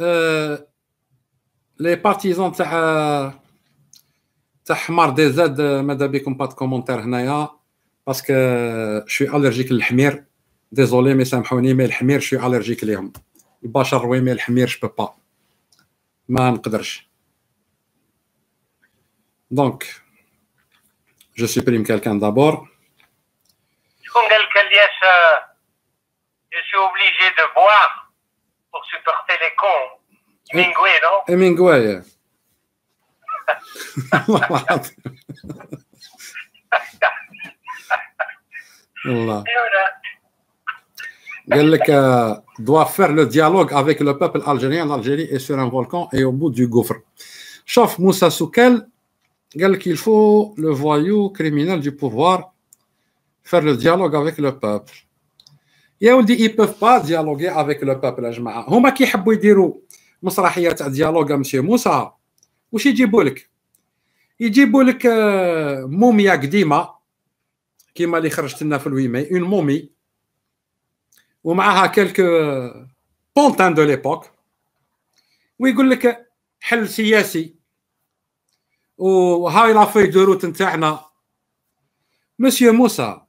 لي آه، بارتيزون تاع تاع حمار دي زاد آه، ماذا بكم با كومونتير هنايا باسكو شوي الرجيك للحمير ديزولي مي سامحوني مي الحمير شوي الرجيك ليهم البشر وي مي الحمير با ما نقدرش دونك جو سوبريم كالكان دابور شكون قال لك الياس جو سي اوبليجي دو بواغ Hemingway, non Hemingway. Il doit faire le dialogue avec le peuple algérien l'Algérie est sur un volcan et au bout du gouffre Chef Moussa Soukel il qu'il faut le voyou criminel du pouvoir faire le dialogue avec le peuple Il on dit, ils peuvent pas dialoguer avec le peuple مسرحيه تاع ديالوغ مشي موسى واش يجيبوا لك يجيبوا لك آه، موميا قديمه كيما اللي خرجت لنا في الويمي اون مومي ومعها كلك بونتان دو ليبوك ويقول لك حل سياسي وهاي لافي في دو روت نتاعنا مسيو موسى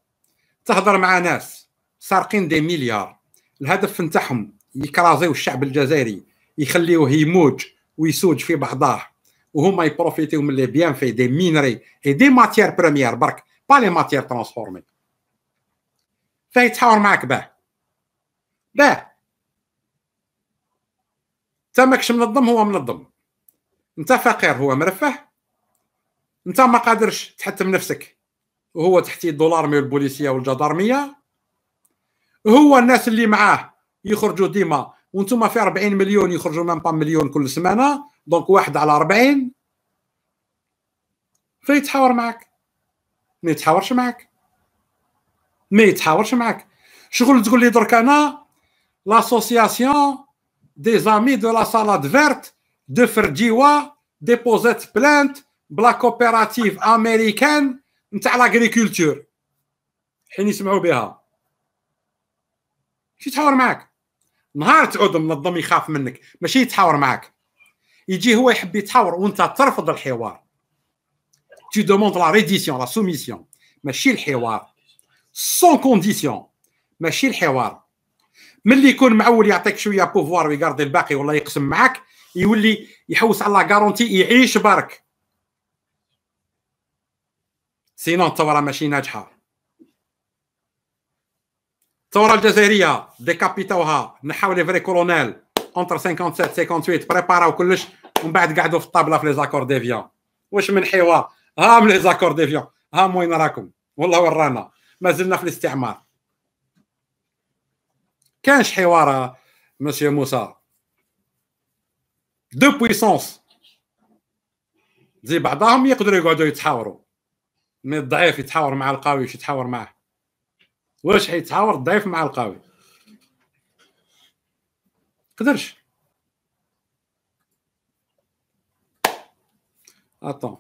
تهضر مع ناس سارقين دي مليار الهدف نتاعهم يكرازيو الشعب الجزائري يخليوه يموج ويسوج في بعضاه وهما يبروفيتيو من لي بيان في دي مينري اي دي ماتيير بريمير برك با لي ماتيير ترانسفورمي فيتحاور معاك باه باه انت ماكش منظم هو منظم انت فقير هو مرفه انت ما قادرش تحتم نفسك وهو تحتي الدولارمية والبوليسية والجدارمية هو الناس اللي معاه يخرجوا ديما وانتم في 40 مليون يخرجوا مام با مليون كل سمانه دونك واحد على 40 فيتحاور معك ما يتحاورش معك ما يتحاورش معك شغل تقول لي درك انا لاسوسياسيون دي زامي دو لا سالاد فيرت دو فرديوا ديبوزيت بلانت بلا كوبيراتيف امريكان نتاع لاغريكولتور حين يسمعوا بها شي تحاور معاك نهار تعود منظم يخاف منك ماشي يتحاور معك يجي هو يحب يتحاور وانت ترفض الحوار تي دوموند لا ريديسيون لا سوميسيون ماشي الحوار سون كونديسيون ماشي الحوار ملي يكون معول يعطيك شويه بوفوار ويقارد الباقي ولا يقسم معك يولي يحوس على كارونتي يعيش برك سينون انت ماشي ناجحه الثوره الجزائريه ديكابيتوها نحاو لي فري كولونيل اونتر 57 58 بريباراو كلش ومن بعد قعدوا في الطابله في لي زاكور ديفيون واش من حوار ها من لي زاكور ديفيون ها وين راكم والله ورانا مازلنا في الاستعمار كانش حوار مسيو موسى دو بويسونس زي بعضهم يقدروا يقعدوا يتحاوروا مي الضعيف يتحاور مع القوي يتحاور معه واش حيتحاور ضعيف مع القوي قدرش attends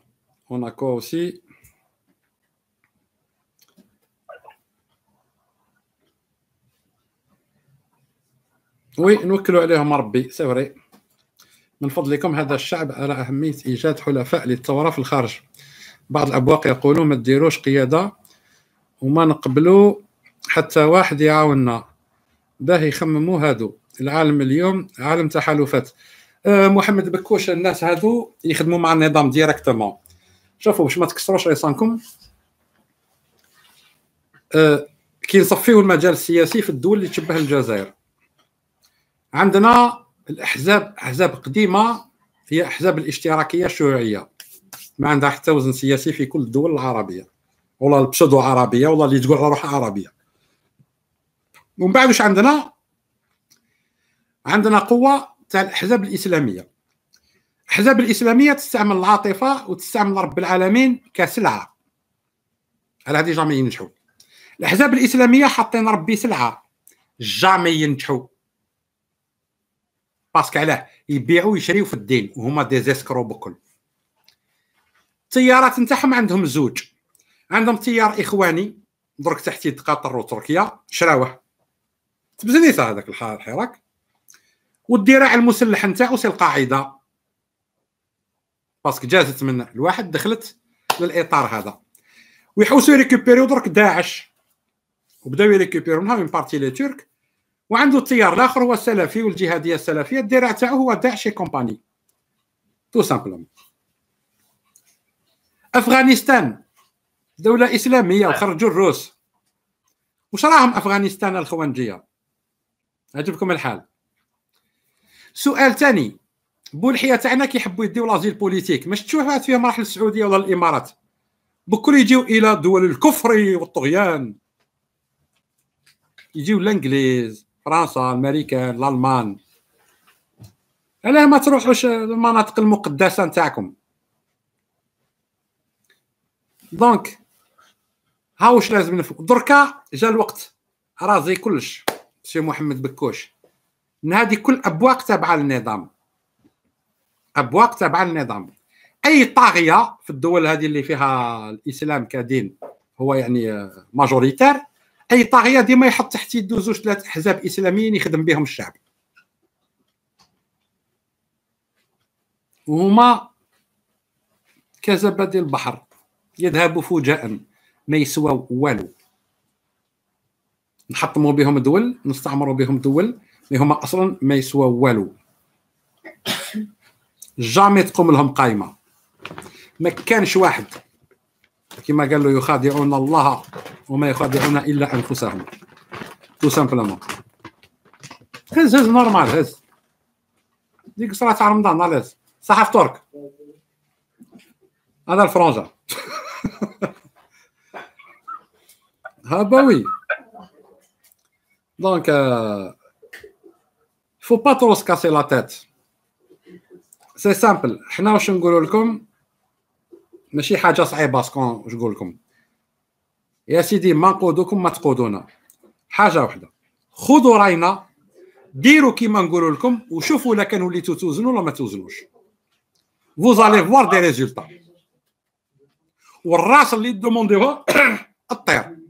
هنا كو اوسي وي نوكلوا عليهم ربي سوري من فضلكم هذا الشعب على اهميه ايجاد حلفاء للثوره في الخارج بعض الابواق يقولون ما ديروش قياده وما نقبلوا حتى واحد يعاوننا باه يخمموا هادو العالم اليوم عالم تحالفات أه محمد بكوش الناس هادو يخدموا مع النظام ديريكتومون شوفوا باش ما تكسروش عصانكم أه كي نصفيو المجال السياسي في الدول اللي تشبه الجزائر عندنا الاحزاب احزاب قديمه هي احزاب الاشتراكيه الشيوعيه ما عندها حتى وزن سياسي في كل الدول العربيه والله البشدو عربيه والله اللي تقول روحها عربيه ومن بعد واش عندنا عندنا قوه تاع الاحزاب الاسلاميه الاحزاب الاسلاميه تستعمل العاطفه وتستعمل رب العالمين كسلعه على هذه جامي ينجحوا الاحزاب الاسلاميه حاطين ربي سلعه جامي ينجحوا باسكو علاه يبيعوا ويشريوا في الدين وهما دي زيسكرو بكل التيارات نتاعهم عندهم زوج عندهم تيار اخواني درك تحت يد قطر وتركيا شراوه تبزنيسه هذاك الحراك والذراع المسلح نتاعو سي القاعده باسكو جازت من الواحد دخلت للاطار هذا ويحوسوا يريكوبيريو درك داعش وبداو يريكوبيريو منها من بارتي لي تورك وعنده التيار الاخر هو السلفي والجهاديه السلفيه الذراع تاعو هو داعش كومباني تو سامبلوم افغانستان دوله اسلاميه وخرجوا نعم. الروس واش راهم افغانستان الخوانجيه عجبكم الحال سؤال ثاني بولحيه تاعنا كيحبوا يديو لازيل بوليتيك ما شفتوش فيهم راح للسعوديه ولا الامارات بكل يجيو الى دول الكفر والطغيان يجيو الانجليز فرنسا الامريكان الالمان علاه ما تروحوش المناطق المقدسه نتاعكم دونك ها واش لازم نفهم دركا جا الوقت راه زي كلش سي محمد بكوش ان هذه كل ابواق تابعه للنظام ابواق تابعه للنظام اي طاغيه في الدول هذه اللي فيها الاسلام كدين هو يعني ماجوريتار اي طاغيه ديما يحط تحت يده زوج ثلاث احزاب اسلاميين يخدم بهم الشعب وهما كزبد البحر يذهب فجاء ما يسوى والو نحطموا بهم دول نستعمروا بهم دول اللي هما اصلا ما يسوا والو جامي تقوم لهم قايمه ما كانش واحد كما قالوا يخادعون الله وما يخادعون الا انفسهم تو سامبلومون هز هز نورمال هز ديك صلاة تاع رمضان علاش صح فطورك هذا الفرنجة هبوي Donc, euh, il euh, ne faut pas trop se casser la tête. C'est simple. حنا واش نقول لكم ماشي حاجه صعيبه سكون نقول لكم يا سيدي ما نقودكم ما تقودونا حاجه واحده خذوا راينا ديروا كيما نقول لكم وشوفوا الا كان وليتو توزنوا ولا ما توزنوش vous allez voir des résultats والراس اللي دومونديوها الطير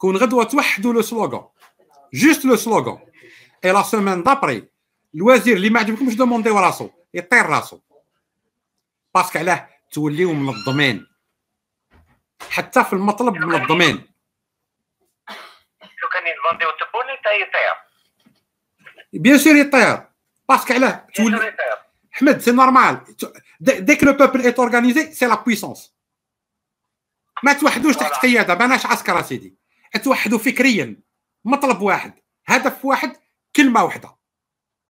كون غدوه توحدوا لو سلوغون جوست لو سلوغون اي لا سيمين دابري الوزير اللي ما عجبكمش دومونديو راسو يطير راسو باسكو علاه توليو من الضمان حتى في المطلب من الضمان لو كان يدومونديو تبوني تا يطير بيان سور يطير باسكو علاه تولي احمد سي نورمال ديك لو بوبل ايت اورغانيزي سي لا بويسونس ما توحدوش تحت قياده ماناش عسكر اسيدي اتوحدوا فكريا مطلب واحد هدف واحد كلمه واحده